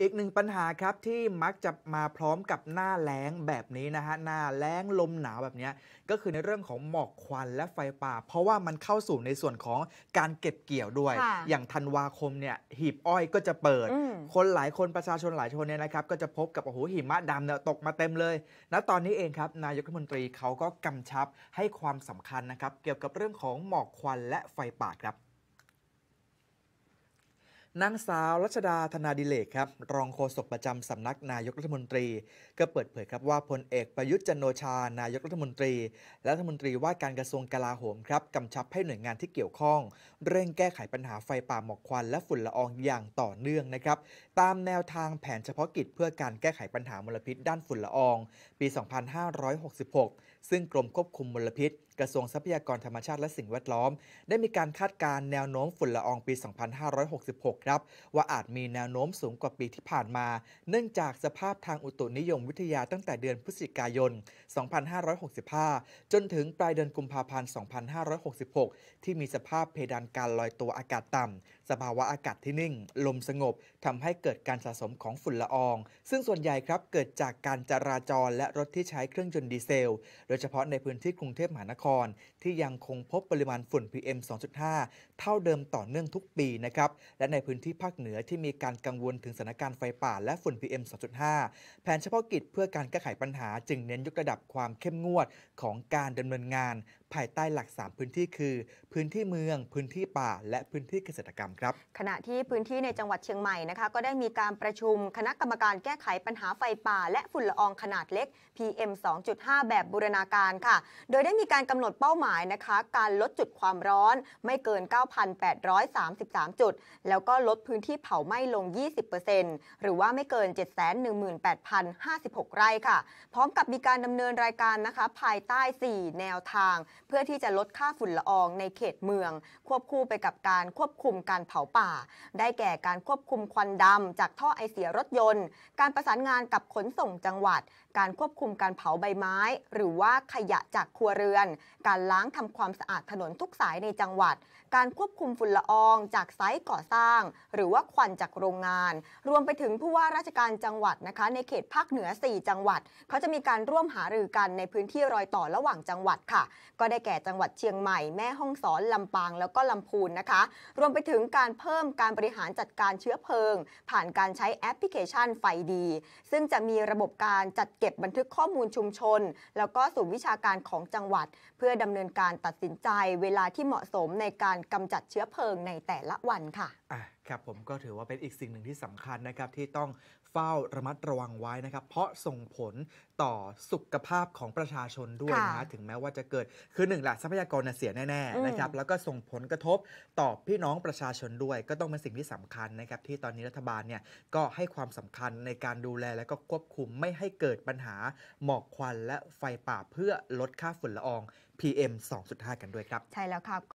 อีกหนึ่งปัญหาครับที่มักจะมาพร้อมกับหน้าแล้งแบบนี้นะฮะหน้าแล้งลมหนาวแบบนี้ก็คือในเรื่องของหมอกควันและไฟป่า เพราะว่ามันเข้าสู่ในส่วนของการเก็บเกี่ยวด้วย อย่างธันวาคมเนี่ยหีบอ้อยก็จะเปิด คนหลายคนประชาชนหลายคนเนี่ยนะครับ ก็จะพบกับโอ้โหหิมะดำเนี่ยตกมาเต็มเลยณตอนนี้เองครับ นายกรัฐมนตรีเขาก็กำชับให้ความสำคัญนะครับ เกี่ยวกับเรื่องของหมอกควันและไฟป่าครับนางสาวรัชดาธนาดิเลกครับรองโฆษกประจำสำนักนายกรัฐมนตรี ก็เปิดเผยครับว่าพลเอกประยุทธ์จันโอชา นายกรัฐมนตรีและรัฐมนตรีว่าการกระทรวงกลาโหมครับกำชับให้หน่วยงานที่เกี่ยวข้อง เร่งแก้ไขปัญหาไฟป่าหมอกควันและฝุ่นละอองอย่างต่อเนื่องนะครับตามแนวทางแผนเฉพาะกิจเพื่อการแก้ไขปัญหามลพิษ ด้านฝุ่นละออง ปี 2566 ซึ่งกรมควบคุมมลพิษ กระทรวงทรัพยากรธรรมชาติและสิ่งแวดล้อม ได้มีการคาดการณ์แนวโน้มฝุ่นละออง ปี 2566ครับว่าอาจมีแนวโน้มสูงกว่าปีที่ผ่านมา เนื่องจากสภาพทางอุตุนิยมวิทยาตั้งแต่เดือนพฤศจิกายน 2565 จนถึงปลายเดือนกุมภาพันธ์ 2566 ที่มีสภาพเพดานการลอยตัวอากาศต่ำสภาวะอากาศที่นิ่ง ลมสงบทำให้เกิดการสะสมของฝุ่นละออง ซึ่งส่วนใหญ่ครับ เกิดจากการจราจรและรถที่ใช้เครื่องยนต์ดีเซล โดยเฉพาะในพื้นที่กรุงเทพมหานคร ที่ยังคงพบปริมาณฝุ่น PM 2.5 เท่าเดิมต่อเนื่องทุกปีนะครับและในพื้นที่ภาคเหนือที่มีการกังวลถึงสถานการณ์ไฟป่า และฝุ่น PM 2.5 แผนเฉพาะกิจเพื่อการแก้ไขปัญหาจึงเน้นยกระดับความเข้มงวดของการดำเนินงานภายใต้หลัก 3 พื้นที่คือ พื้นที่เมืองพื้นที่ป่าและพื้นที่เกษตรกรรมครับ ขณะที่พื้นที่ในจังหวัดเชียงใหม่นะคะ ก็ได้มีการประชุมคณะกรรมการแก้ไขปัญหาไฟป่า และฝุ่นละอองขนาดเล็ก PM 2.5 แบบบูรณาการค่ะ โดยได้มีการกำหนดเป้าหมายนะคะ การลดจุดความร้อนไม่เกิน 9,833 จุด แล้วก็ลดพื้นที่เผาไหม้ลง 20%หรือว่าไม่เกิน718,056ไร่ค่ะพร้อมกับมีการดำเนินรายการนะคะ ภายใต้ 4 แนวทางเพื่อที่จะลดค่าฝุ่นละอองในเขตเมือง ควบคู่ไปกับการควบคุมการเผาป่า ได้แก่การควบคุมควันดำจากท่อไอเสียรถยนต์ การประสานงานกับขนส่งจังหวัด การควบคุมการเผาใบไม้ หรือว่าขยะจากครัวเรือน การล้างทำความสะอาดถนนทุกสายในจังหวัด การควบคุมฝุ่นละออง จากไซต์ก่อสร้าง หรือว่าควันจากโรงงาน รวมไปถึงผู้ว่าราชการจังหวัดนะคะ ในเขตภาคเหนือ4จังหวัด เขาจะมีการร่วมหารือกันในพื้นที่รอยต่อระหว่างจังหวัดค่ะ ก็ได้ได้แก่จังหวัดเชียงใหม่แม่ฮ่องสอน ลำปางแล้วก็ลำพูนนะคะ รวมไปถึงการเพิ่มการบริหารจัดการเชื้อเพลิง ผ่านการใช้แอปพลิเคชันไฟดี ซึ่งจะมีระบบการจัดเก็บบันทึกข้อมูลชุมชน แล้วก็ศูนย์วิชาการของจังหวัด เพื่อดำเนินการตัดสินใจ เวลาที่เหมาะสมในการกำจัดเชื้อเพลิงในแต่ละวันค่ะครับผมก็ถือว่าเป็นอีกสิ่งหนึ่งที่สำคัญนะครับที่ต้องเฝ้าระมัดระวังไว้นะครับ เพราะส่งผลต่อสุขภาพของประชาชนด้วยนะถึงแม้ว่าจะเกิดคือหนึ่งแหละทรัพยากรเสียแน่ๆนะครับ แล้วก็ส่งผลกระทบต่อพี่น้องประชาชนด้วยก็ต้องเป็นสิ่งที่สำคัญนะครับ ที่ตอนนี้รัฐบาลเนี่ยก็ให้ความสำคัญในการดูแลและก็ควบคุมไม่ให้เกิดปัญหาหมอกควันและไฟป่าเพื่อลดค่าฝุ่นละออง PM 2.5กันด้วยครับ ใช่แล้วครับ